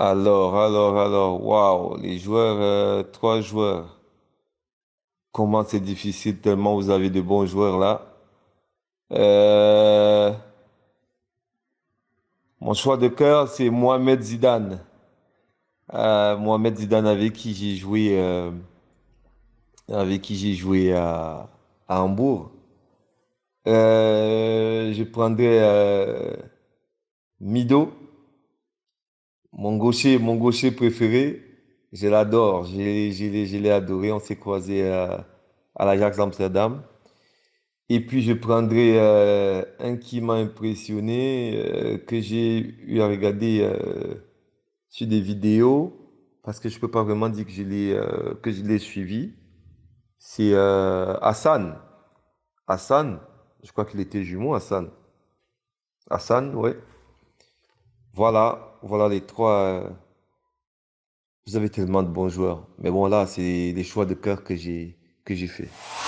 Alors, alors, alors, waouh, les joueurs, euh, trois joueurs. Comment c'est difficile tellement vous avez de bons joueurs là. Euh, mon choix de cœur, c'est Mohamed Zidane. Euh, Mohamed Zidane avec qui j'ai joué, avec qui j'ai joué à, à Hambourg. je prendrai Mido. Mon gaucher, mon préféré, je l'adore, je, l'ai adoré. On s'est croisé à, l'Ajax Amsterdam. Et puis je prendrai euh, un qui m'a impressionné, euh, que j'ai eu à regarder euh, sur des vidéos, parce que je ne peux pas vraiment dire que je l'ai, que je l'ai suivi. C'est Hassan. Hassan, je crois qu'il était jumeau, Hassan. Hassan, ouais. Voilà, voilà les trois. Euh, vous avez tellement de bons joueurs. Mais bon, là, c'est des choix de cœur que j'ai, que j'ai fait.